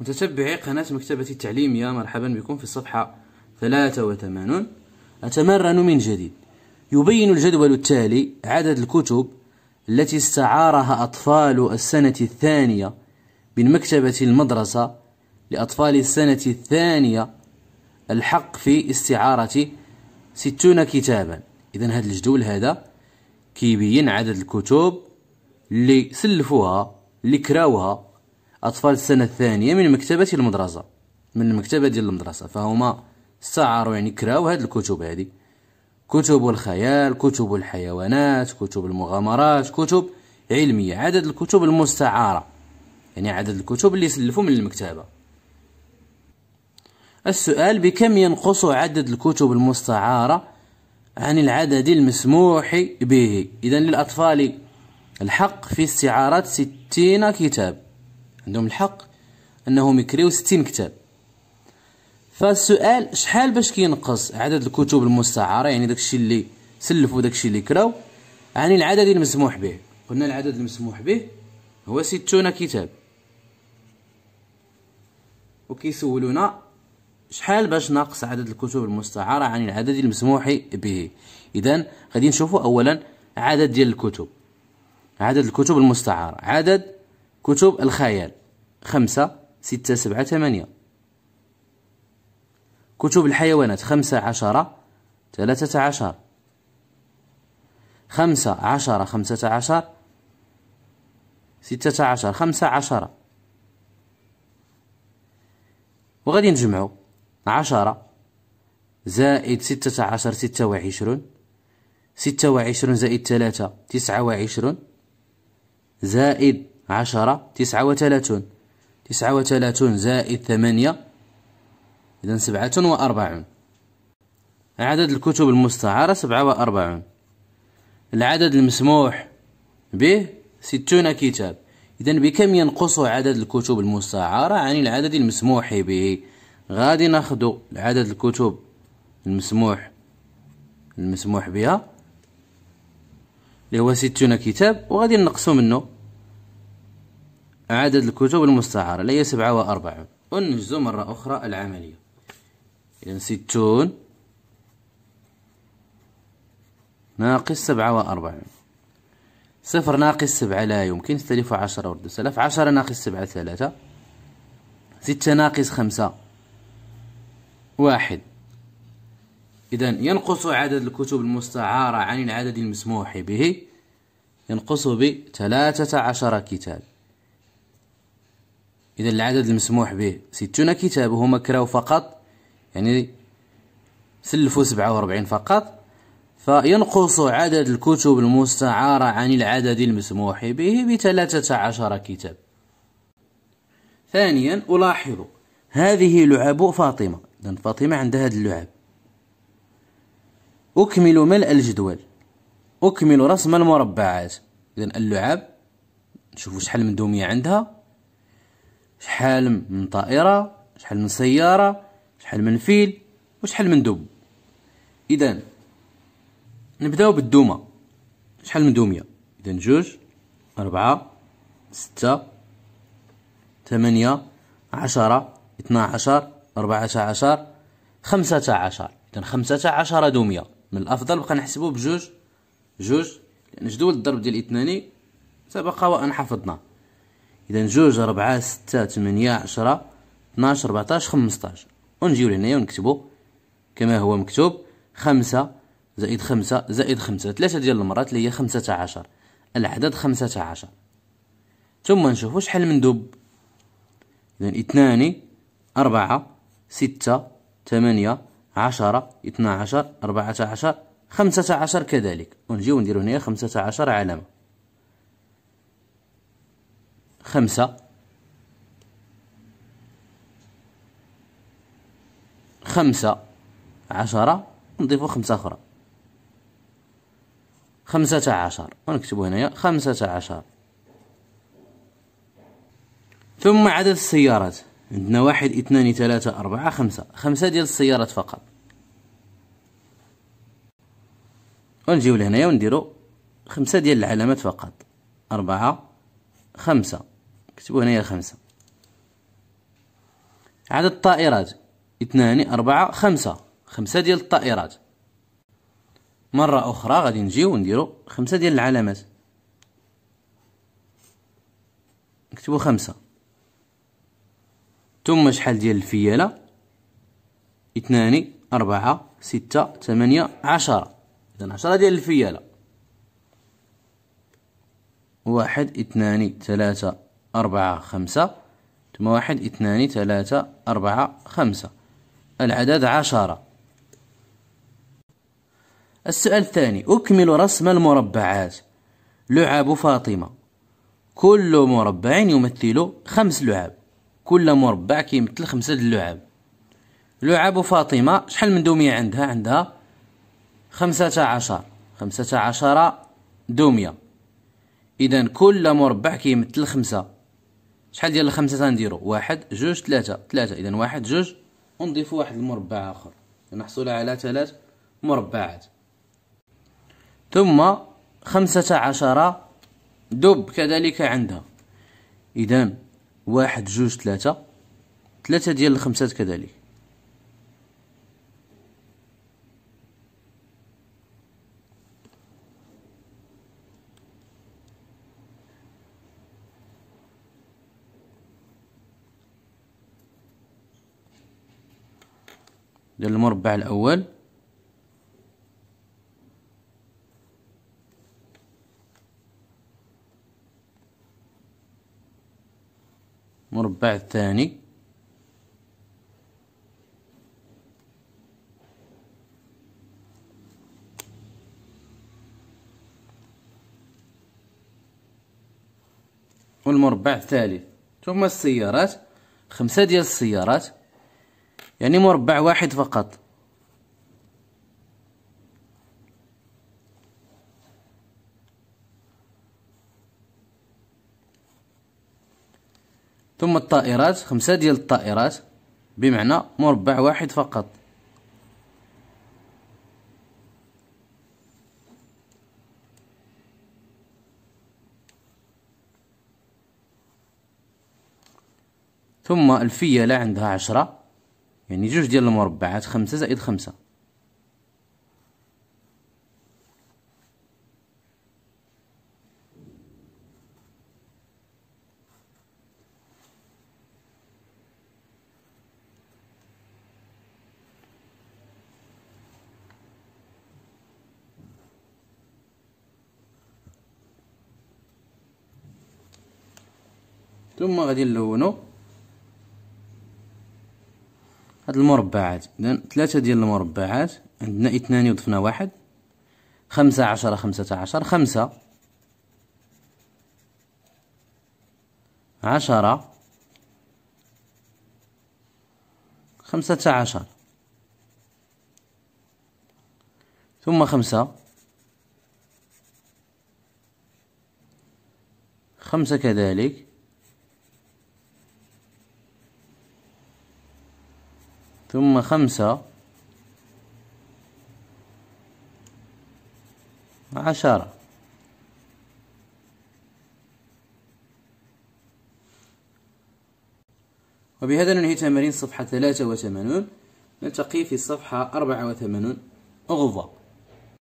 متتبعي قناة مكتبتي التعليمية مرحبا بكم في الصفحة 83 أتمرن من جديد يبين الجدول التالي عدد الكتب التي استعارها أطفال السنة الثانية من مكتبة المدرسة لأطفال السنة الثانية الحق في استعارة ستون كتابا إذا هذا الجدول هذا كيبين عدد الكتب اللي سلفوها اللي كراوها أطفال السنة الثانية من مكتبة المدرسة من المكتبة ديال المدرسة فهما استعاروا يعني كراو هاد الكتب هادي كتب الخيال كتب الحيوانات كتب المغامرات كتب علمية عدد الكتب المستعارة يعني عدد الكتب اللي سلفوا من المكتبة السؤال بكم ينقص عدد الكتب المستعارة عن العدد المسموح به إذا للأطفال الحق في استعارة ستين كتاب عندهم الحق انهم يكريو 60 كتاب فالسؤال شحال باش كينقص عدد الكتب المستعاره يعني داكشي اللي سلفوا داكشي اللي كراو عن يعني العدد المسموح به قلنا العدد المسموح به هو 60 كتاب وكيسولونا شحال باش ناقص عدد الكتب المستعارة عن العدد المسموح به إذا غادي نشوفوا أولا عدد ديال الكتب عدد الكتب المستعارة عدد كتب الخيال خمسة ستة سبعة ثمانية كتب الحيوانات خمسة عشرة ثلاثة عشر خمسة عشرة خمسة عشر ستة عشر خمسة عشرة وغادي نجمعو عشرة زائد ستة عشر ستة وعشرون ستة وعشرون زائد ثلاثة تسعة وعشرون زائد عشرة تسعة وثلاثون تسعة وثلاثون زائد ثمانية إذا سبعة وأربعون عدد الكتب المستعارة سبعة وأربعون العدد المسموح به ستون كتاب إذا بكم ينقص عدد الكتب المستعارة عن العدد المسموح به غادي ناخدو عدد الكتب المسموح المسموح بها اللي هو ستون كتاب وغادي نقصو منه عدد الكتب المستعارة اللي هي سبعة وأربعون ونجز مرة أخرى العملية إذا ستون ناقص سبعة وأربعون صفر ناقص سبعة لا يمكن تستلف عشرة ورد سلف عشرة ناقص سبعة ثلاثة ستة ناقص خمسة واحد إذا ينقص عدد الكتب المستعارة عن العدد المسموح به ينقص بثلاثة عشر كتاب إذا العدد المسموح به ستون كتاب هما كراو فقط يعني سلفوا سبعة وأربعين فقط فينقص عدد الكتب المستعارة عن العدد المسموح به بثلاثة عشر كتاب ثانيا ألاحظ هذه لعب فاطمة إذن فاطمة عندها هذه اللعب أكمل ملء الجدول أكمل رسم المربعات إذن اللعب نشوفوا شحال من دومية عندها شحال من طائرة شحال من سيارة شحال من فيل وشحال من دب إذا نبداو بالدومة شحال من دومية إذا جوج أربعة ستة ثمانية عشرة اثنا عشر أربعة عشر خمسة عشر إذا خمسة عشر دومية من الأفضل بقى نحسبو بجوج جوج لأن جدول الضرب ديال اثنان سبق وأن حفظناه اذا جوج ربعة ستة تمنية عشرة اثناش ربعتاش خمسطاش ونجيو لهنايا ونكتبو كما هو مكتوب خمسة زائد خمسة زائد خمسة ثلاثة ديال المرات اللي هي خمسة عشر العدد خمسة عشر ثم نشوفو شحال من دب اذا اثنان أربعة ستة ثمانية عشرة اثنا عشر أربعة عشر خمسة عشر كذلك ونجيو نديرو هنايا خمسة عشر علامة خمسة خمسة عشرة نضيفو خمسة أخرى خمسة عشر ونكتبو هنايا خمسة عشر ثم عدد السيارات عندنا واحد اثنان ثلاثة أربعة خمسة خمسة ديال السيارات فقط ونجيو لهنايا ونديرو خمسة ديال العلامات فقط أربعة خمسة كتبوا هنايا خمسة عدد الطائرات اثنان أربعة خمسة خمسة ديال الطائرات مرة أخرى غادي نجيو ونديرو خمسة ديال العلامات نكتبو خمسة ثم شحال ديال الفيالة اثنان أربعة ستة ثمانية عشرة إذا عشرة ديال الفيالة واحد اثنان ثلاثة أربعة خمسة ثم واحد اثنان ثلاثة أربعة خمسة العدد عشرة السؤال الثاني أكمل رسم المربعات لعب فاطمة كل مربع يمثل خمس لعب كل مربع كيمثل خمسة اللعب لعب فاطمة شحال من دمية عندها عندها خمسة عشر خمسة عشر دمية إذا كل مربع كيمثل خمسة شحال ديال الخمسه غنديرو واحد جوج ثلاثه ثلاثه اذا واحد جوج ونضيف واحد المربع اخر لنحصل على ثلاث مربعات ثم خمسة عشر دب كذلك عندها إذا واحد جوج ثلاثة ثلاثة ديال الخمسات كذلك ديال المربع الأول المربع الثاني والمربع الثالث ثم السيارات خمسة ديال السيارات يعني مربع واحد فقط ثم الطائرات خمسة ديال الطائرات بمعنى مربع واحد فقط ثم الفيلة عندها عشرة يعني جوج ديال المربعات خمسة زائد خمسة ثم غادي نلونو هاد المربعات اذا ثلاثة ديال المربعات عندنا اثنان وضفنا واحد خمسة عشرة خمسة عشر خمسة عشرة خمسة عشر ثم خمسة خمسة كذلك ثم خمسة عشرة وبهذا ننهي تمارين صفحة 83 نلتقي في صفحة 84 أغضب